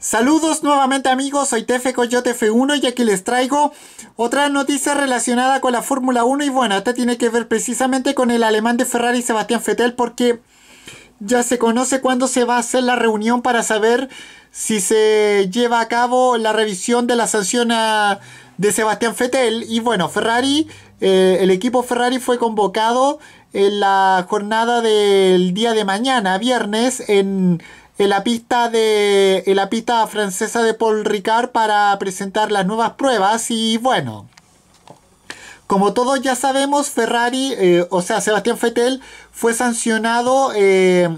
Saludos nuevamente amigos, soy Tefe Coyote F1 y aquí les traigo otra noticia relacionada con la Fórmula 1 y bueno, esta tiene que ver precisamente con el alemán de Ferrari Sebastián Fettel, porque ya se conoce cuándo se va a hacer la reunión para saber si se lleva a cabo la revisión de la sanción a, de Sebastián Fettel. y bueno, Ferrari, eh, el equipo Ferrari fue convocado en la jornada del día de mañana, viernes, en en la pista de la pista francesa de Paul Ricard para presentar las nuevas pruebas y bueno como todos ya sabemos Ferrari eh, o sea Sebastián Fettel fue sancionado eh,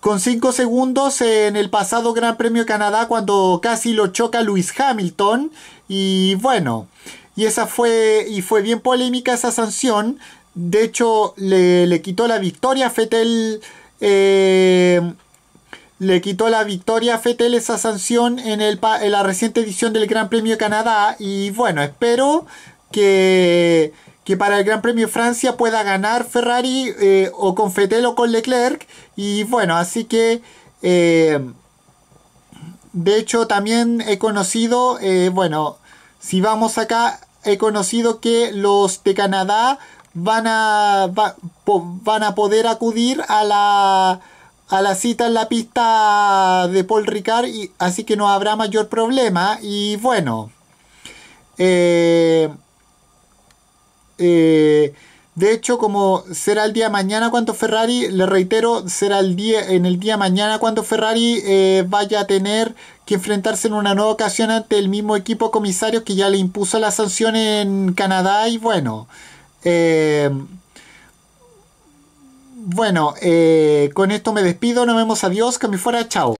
con 5 segundos en el pasado Gran Premio Canadá cuando casi lo choca Lewis Hamilton y bueno y esa fue y fue bien polémica esa sanción de hecho le, le quitó la victoria a Fettel eh, le quitó la victoria a Fettel esa sanción en, el, en la reciente edición del Gran Premio de Canadá. Y bueno, espero que, que para el Gran Premio de Francia pueda ganar Ferrari eh, o con Fettel o con Leclerc. Y bueno, así que... Eh, de hecho, también he conocido, eh, bueno, si vamos acá, he conocido que los de Canadá van a, van a poder acudir a la, a la cita en la pista de Paul Ricard, y, así que no habrá mayor problema. Y bueno, eh, eh, de hecho, como será el día mañana cuando Ferrari, le reitero, será el día, en el día mañana cuando Ferrari eh, vaya a tener que enfrentarse en una nueva ocasión ante el mismo equipo comisario que ya le impuso la sanción en Canadá y bueno. Bueno, eh, con esto me despido, nos vemos, adiós, que me fuera, chao.